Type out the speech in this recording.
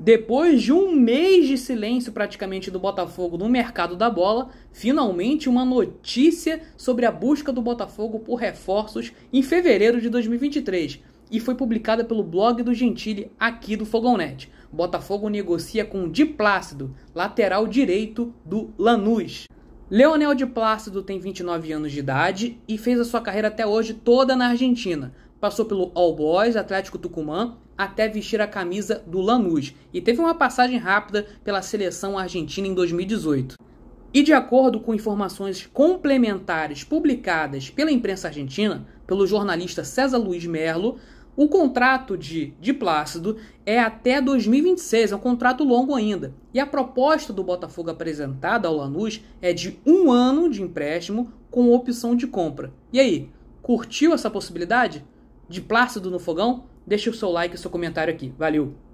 Depois de um mês de silêncio praticamente do Botafogo no mercado da bola, finalmente uma notícia sobre a busca do Botafogo por reforços em fevereiro de 2023 e foi publicada pelo blog do Gentili aqui do Fogonete. Botafogo negocia com Di Plácido, lateral direito do Lanús. Leonel Di Plácido tem 29 anos de idade e fez a sua carreira até hoje toda na Argentina. Passou pelo All Boys, Atlético Tucumã até vestir a camisa do Lanús e teve uma passagem rápida pela seleção argentina em 2018. E de acordo com informações complementares publicadas pela imprensa argentina, pelo jornalista César Luiz Merlo, o contrato de, de Plácido é até 2026, é um contrato longo ainda. E a proposta do Botafogo apresentada ao Lanús é de um ano de empréstimo com opção de compra. E aí, curtiu essa possibilidade? De Plácido no fogão? deixa o seu like e seu comentário aqui. Valeu!